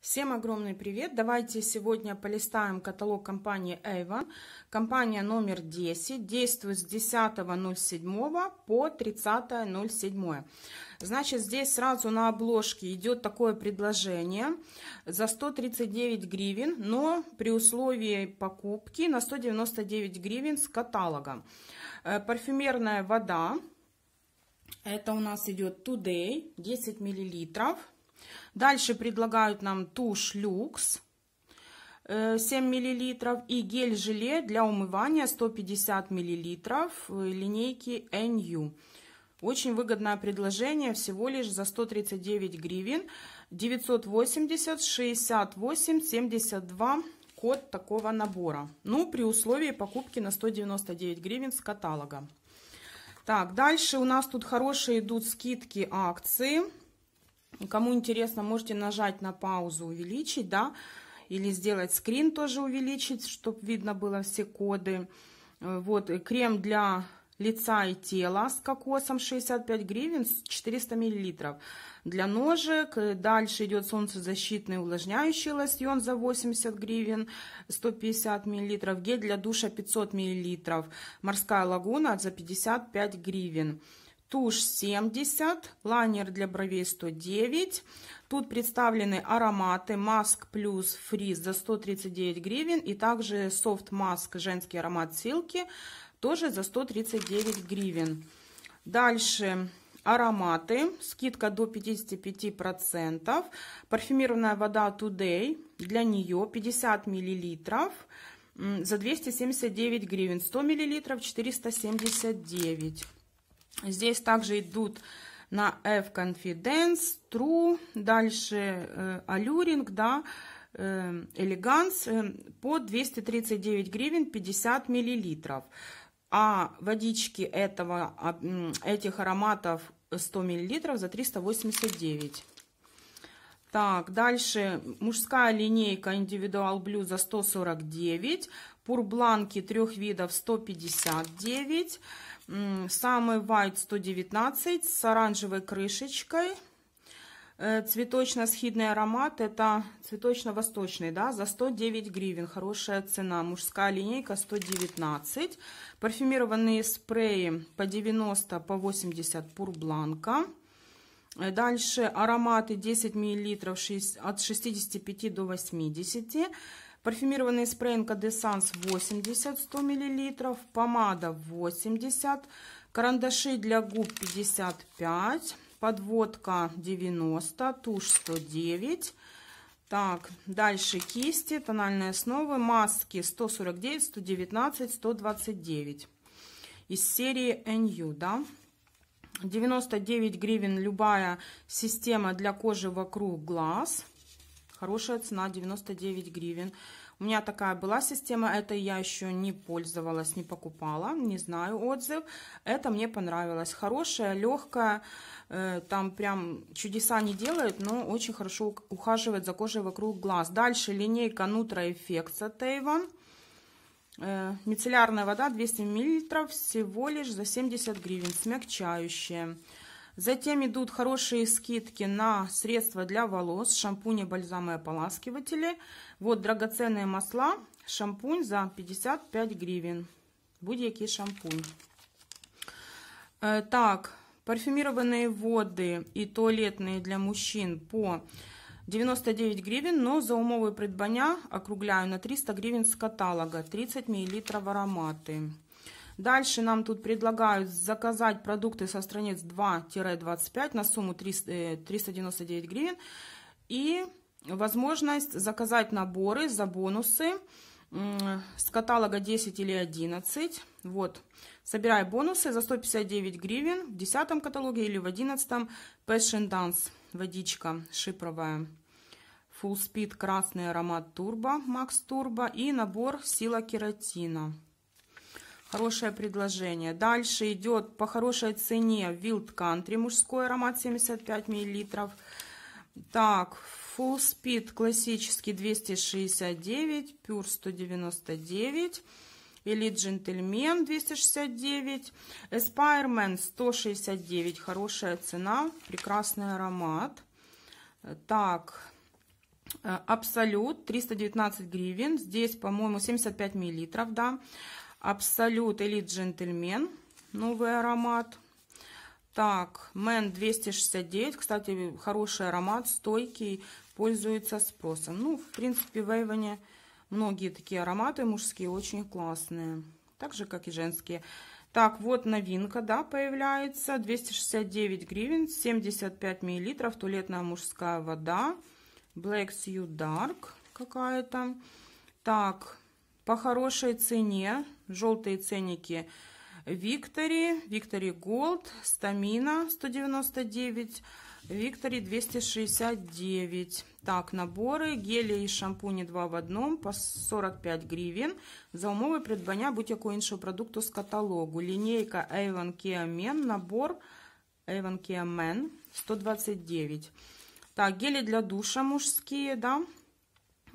Всем огромный привет! Давайте сегодня полистаем каталог компании Avon. Компания номер 10 действует с 10.07 по 30.07. Значит, здесь сразу на обложке идет такое предложение за 139 гривен, но при условии покупки на 199 гривен с каталогом. Э, парфюмерная вода. Это у нас идет Today 10 миллилитров Дальше предлагают нам тушь люкс 7 э, миллилитров и гель-желе для умывания 150 миллилитров э, линейки NU. Очень выгодное предложение, всего лишь за 139 гривен, 980, 68, 72 код такого набора. Ну, при условии покупки на 199 гривен с каталога. Так, дальше у нас тут хорошие идут скидки, акции. Кому интересно, можете нажать на паузу, увеличить, да, или сделать скрин тоже увеличить, чтобы видно было все коды. Э, вот, э, крем для лица и тела с кокосом 65 гривен, 400 миллилитров. Для ножек э, дальше идет солнцезащитный увлажняющий лосьон за 80 гривен, 150 миллилитров. Гель для душа 500 миллилитров. Морская лагуна за 55 гривен тушь 70, лайнер для бровей 109. Тут представлены ароматы Маск плюс Фриз за 139 гривен и также Софт Маск женский аромат Силки тоже за 139 гривен. Дальше ароматы, скидка до 55%, парфюмированная вода Today, для нее 50 миллилитров за 279 гривен, 100 миллилитров 479 Здесь также идут на F Confidence, True, дальше э, Alluring, да, э, Elegance э, по 239 гривен 50 миллилитров. А водички этого, а, этих ароматов 100 миллилитров за 389. Так, дальше мужская линейка Individual Blue за 149, пурбланки трех видов 159, Самый White 119 с оранжевой крышечкой. Э, цветочно-схидный аромат, это цветочно-восточный, да, за 109 гривен, хорошая цена. Мужская линейка 119. Парфюмированные спреи по 90, по 80 пурбланка. Э, дальше ароматы 10 мл от 65 до 80 Парфюмированный спрей НКД Санс 80, 100 мл. Помада 80. Карандаши для губ 55. Подводка 90. Тушь 109. Так, дальше кисти, тональные основы, маски 149, 119, 129 из серии NU, да. 99 гривен любая система для кожи вокруг глаз – Хорошая цена, 99 гривен. У меня такая была система, это я еще не пользовалась, не покупала, не знаю отзыв. Это мне понравилось. Хорошая, легкая, э, там прям чудеса не делает, но очень хорошо ухаживает за кожей вокруг глаз. Дальше линейка Нутра Эффект Сатейва. Э, мицеллярная вода 200 миллилитров всего лишь за 70 гривен, смягчающая. Затем идут хорошие скидки на средства для волос, шампуни, бальзамы, ополаскиватели. Вот драгоценные масла, шампунь за 55 гривен. Будь-який шампунь. Э, так, парфюмированные воды и туалетные для мужчин по 99 гривен, но за умовые предбаня округляю на 300 гривен с каталога, 30 миллилитров ароматы. Дальше нам тут предлагают заказать продукты со страниц 2-25 на сумму 399 э, гривен. И возможность заказать наборы за бонусы с каталога 10 или 11. Вот. Собирай бонусы за 159 гривен в 10 каталоге или в 11. Passion Dance. Водичка шипровая. Full Speed красный аромат турбо, Max Turbo и набор Сила Кератина. Хорошее предложение. Дальше идет по хорошей цене Wild Country мужской аромат 75 мл. Так, Full Speed классический 269, Pure 199. Elite Gentleman 269, Эспайрмен 169, хорошая цена, прекрасный аромат. Так, э, Абсолют 319 гривен. Здесь, по-моему, 75 миллилитров, да. Абсолют Элит Джентльмен. Новый аромат. Так, Мэн 269. Кстати, хороший аромат, стойкий, пользуется спросом. Ну, в принципе, в Эйвоне многие такие ароматы мужские очень классные. Так же, как и женские. Так, вот новинка, да, появляется. 269 гривен, 75 миллилитров, туалетная мужская вода. Black Sea Dark какая-то. Так, по хорошей цене. Желтые ценники Виктори, Виктори Голд, Стамина 199, Виктори 269. Так, наборы гели и шампуни 2 в одном по 45 гривень. За умови предбаня будь-якого іншого продукту с каталогу. линейка Avon Kia Men, набор Avon Kia Men 129. Так, гели для душа мужские да?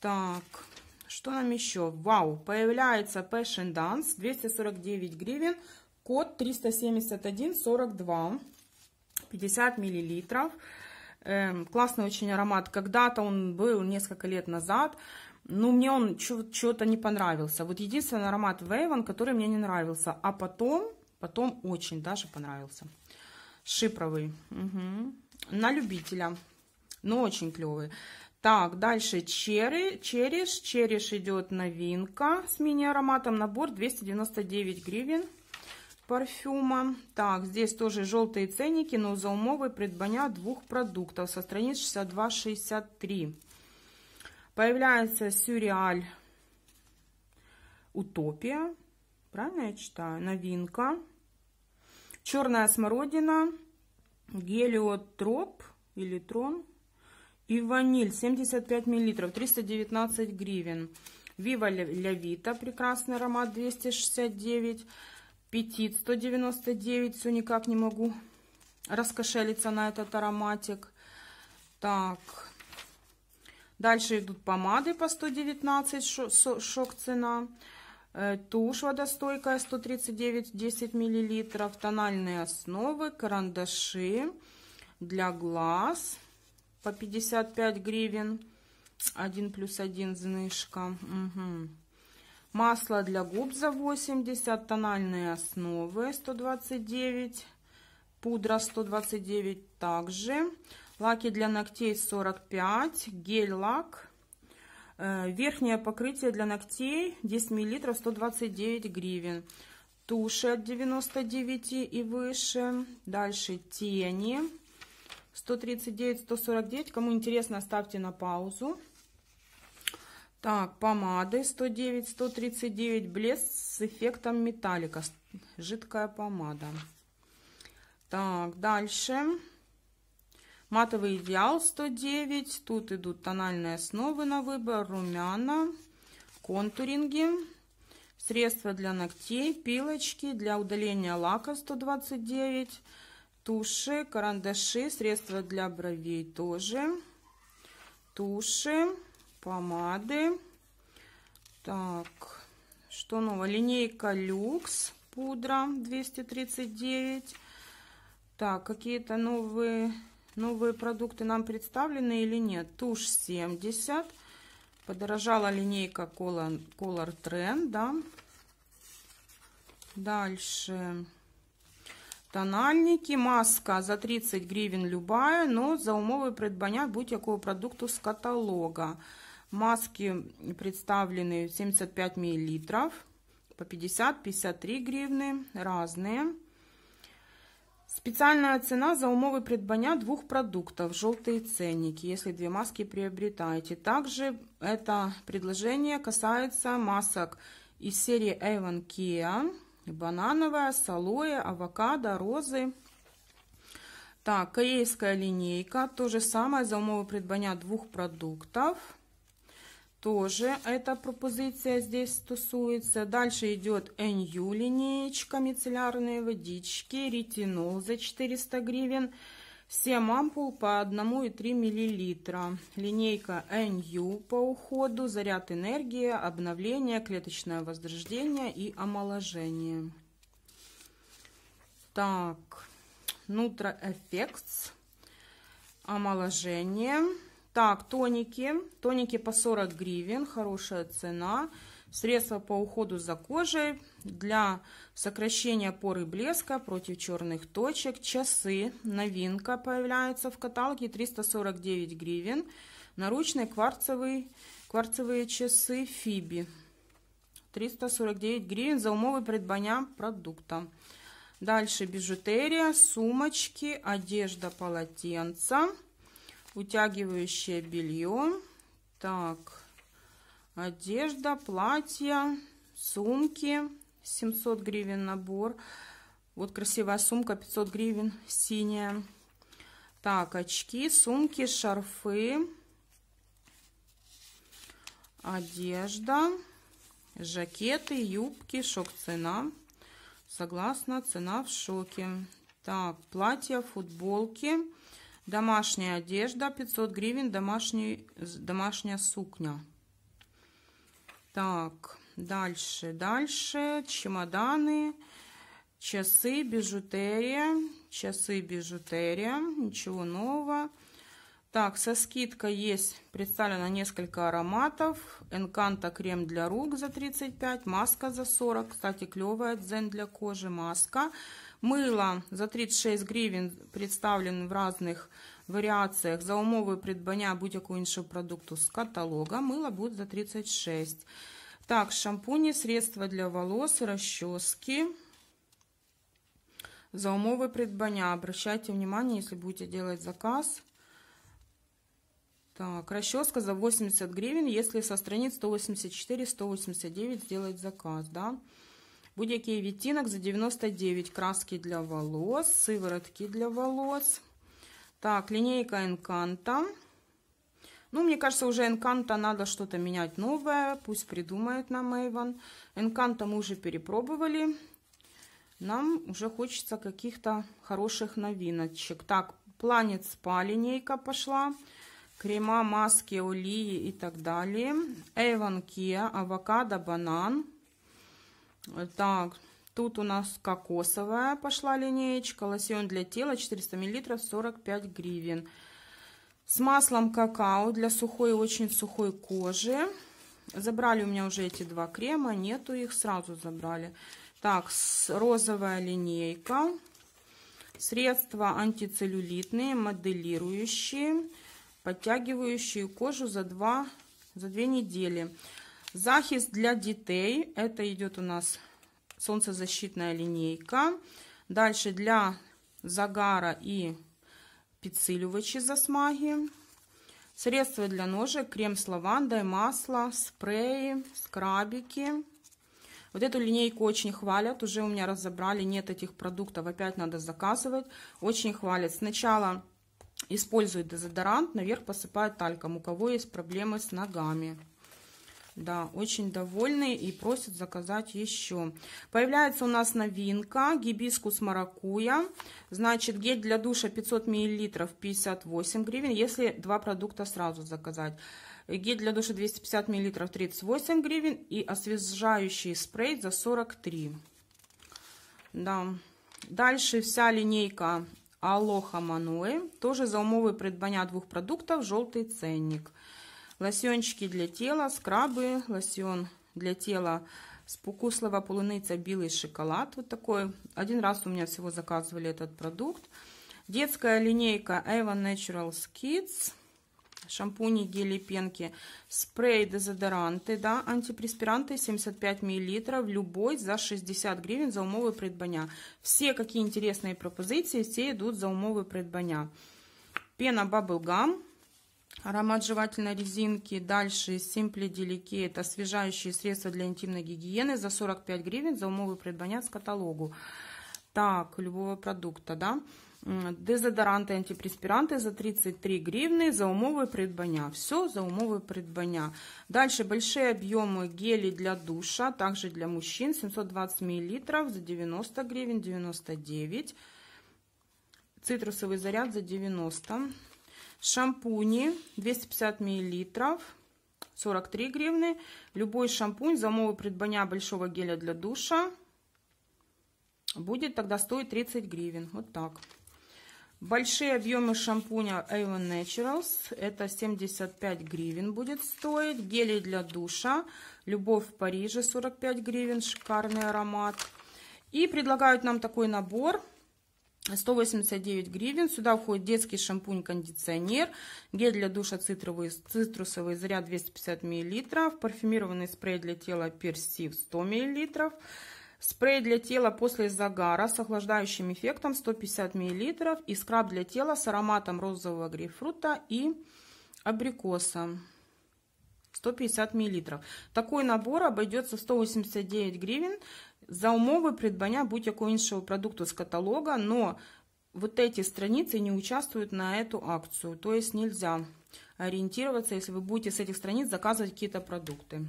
Так, что нам еще? Вау, появляется Passion Dance, 249 гривен, код 371,42, 50 миллилитров. Эм, классный очень аромат. Когда-то он был несколько лет назад, но мне он чего-то не понравился. Вот единственный аромат Вейван, который мне не нравился. А потом, потом очень даже понравился. Шипровый. Угу. На любителя. Но очень клевый. Так, дальше черри, череш. Череш идет новинка с мини-ароматом. Набор 299 гривен парфюма. Так, здесь тоже желтые ценники, но за умовой предбаня двух продуктов со страниц 62-63. Появляется сюрреаль утопия. Правильно я читаю? Новинка. Черная смородина. Гелиотроп или трон. И ваниль 75 мл, 319 гривен. Вива Лявита, прекрасный аромат, 269. Петит 199, все никак не могу раскошелиться на этот ароматик. Так, дальше идут помады по 119, шок цена. Э, тушь водостойкая 139, 10 миллилитров тональные основы, карандаши для глаз по 55 гривен. 1 плюс 1 знижка. Угу. Масло для губ за 80, тональные основы 129, пудра 129 также, лаки для ногтей 45, гель-лак, э, верхнее покрытие для ногтей 10 мл 129 гривен, туши от 99 и выше, дальше тени 139, 149. Кому интересно, ставьте на паузу. Так, помады 109, 139. Блеск с эффектом металлика. Жидкая помада. Так, дальше. Матовый идеал 109. Тут идут тональные основы на выбор. Румяна, контуринги, средства для ногтей, пилочки для удаления лака 129 туши, карандаши, средства для бровей тоже, туши, помады. Так, что нового? Линейка люкс пудра 239. Так, какие-то новые, новые продукты нам представлены или нет? Тушь 70. Подорожала линейка Color, Color Trend, да. Дальше. Тональники, маска за 30 гривен любая, но за умови придбання будь-якого продукту з каталога. Маски представлены 75 миллилитров по 50-53 гривны, разные. Специальная цена за умовы придбання двух продуктов, желтые ценники, если две маски приобретаете. Также это предложение касается масок из серии Avon Kia банановая, салоэ, авокадо, розы. Так, корейская линейка. То же самое за умовы придбання двух продуктов. Тоже эта пропозиция здесь стосуется. Дальше идет NU линейка мицеллярные водички, ретинол за 400 гривен. 7 ампул по 1,3 миллилитра. Линейка NU по уходу, заряд энергии, обновление, клеточное возрождение и омоложение. Так, Nutra Effects, омоложение. Так, тоники. Тоники по 40 гривен, хорошая цена. Средство по уходу за кожей для сокращения поры блеска против черных точек. Часы. Новинка появляется в каталоге 349 гривен. Наручные кварцевые, кварцевые часы Фиби. 349 гривен за умовы придбання продукта. Дальше бижутерия, сумочки, одежда, полотенца, утягивающее белье. Так, одежда, платья, сумки, 700 гривен набор. Вот красивая сумка, 500 гривен, синяя. Так, очки, сумки, шарфы, одежда, жакеты, юбки, шок-цена. Согласна, цена в шоке. Так, платья, футболки, домашняя одежда, 500 гривен, домашний, домашняя сукня. Так, дальше, дальше. Чемоданы, часы, бижутерия, часы, бижутерия. Ничего нового. Так, со скидкой есть представлено несколько ароматов. Энканта крем для рук за 35, маска за 40. Кстати, клевая дзен для кожи маска. Мыло за 36 гривен представлен в разных варіаціях за умовою придбання будь-якого іншого продукту з каталога мило буде за 36. Так, шампуні, средства для волос, расчески. За умовы придбання. Обращайте внимание, если будете делать заказ. Так, расческа за 80 гривен, если со страниц 184-189 сделать заказ, да. Будь-який відтінок за 99. Краски для волос, сыворотки для волос. Так, линейка Энканта. Ну, мне кажется, уже Энканта надо что-то менять новое. Пусть придумает нам Эйван. Энканта мы уже перепробовали. Нам уже хочется каких-то хороших новиночек. Так, Планет Спа линейка пошла. Крема, маски, олии и так далее. Эйван Киа, авокадо, банан. Так, Тут у нас кокосовая пошла линеечка, лосьон для тела 400 мл 45 гривен. С маслом какао для сухой и очень сухой кожи. Забрали у меня уже эти два крема, нету их, сразу забрали. Так, с розовая линейка. Средства антицеллюлитные, моделирующие, подтягивающие кожу за, два, за две недели. Захист для детей. Это идет у нас солнцезащитная линейка. Дальше для загара и подсиливачи за смаги. Средства для ножек, крем с лавандой, масло, спреи, скрабики. Вот эту линейку очень хвалят, уже у меня разобрали, нет этих продуктов, опять надо заказывать. Очень хвалят. Сначала используют дезодорант, наверх посыпают тальком, у кого есть проблемы с ногами. Да, очень довольны и просят заказать еще. Появляется у нас новинка гибискус маракуя. Значит, гель для душа 500 мл 58 гривен, если два продукта сразу заказать. Гель для душа 250 мл 38 гривен и освежающий спрей за 43. Да. Дальше вся линейка Алоха Мануэ. Тоже за умовий предбаня двух продуктов желтый ценник лосьончики для тела, скрабы, лосьон для тела с Спокуслова полуниця белый шоколад. Вот такой. Один раз у меня всего заказывали этот продукт. Детская линейка Avon Naturals Kids. Шампуни, гели, пенки, спрей, дезодоранты, да, антипреспиранты 75 мл, любой за 60 гривен за умови предбаня. Все, какие интересные пропозиции, все идут за умови предбаня. Пена Bubble Gum Аромат жевательной резинки. Дальше Simple Delicate Это освежающие средства для интимной гигиены за 45 гривен за умовый предбанят с каталогу. Так, любого продукта, да. Дезодоранты, антипреспиранты за 33 гривны за умовы предбаня. Все за умовы предбаня. Дальше большие объемы гелей для душа, также для мужчин. 720 мл за 90 гривен, 99. Цитрусовый заряд за 90 Шампуни 250 миллилитров, 43 гривны. Любой шампунь за предбаня большого геля для душа будет тогда стоить 30 гривен. Вот так. Большие объемы шампуня Avon Naturals. Это 75 гривен будет стоить. Гели для душа. Любовь в Париже 45 гривен. Шикарный аромат. И предлагают нам такой набор 189 гривен. Сюда входит детский шампунь-кондиционер, гель для душа цитровый, цитрусовый заряд 250 мл, парфюмированный спрей для тела персив 100 мл, спрей для тела после загара с охлаждающим эффектом 150 мл и скраб для тела с ароматом розового грейпфрута и абрикоса. 150 мл. Такой набор обойдется 189 гривен за умови придбання будь-якого іншого продукту с каталога, но вот эти страницы не участвуют на эту акцию, то есть нельзя ориентироваться, если вы будете с этих страниц заказывать какие-то продукты.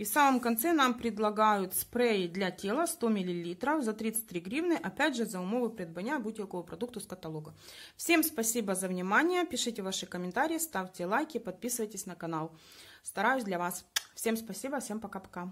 И в самом конце нам предлагают спрей для тела 100 мл за 33 гривны. Опять же, за умовы придбання будь-якого продукту с каталога. Всем спасибо за внимание. Пишите ваши комментарии, ставьте лайки, подписывайтесь на канал. Стараюсь для вас. Всем спасибо, всем пока-пока.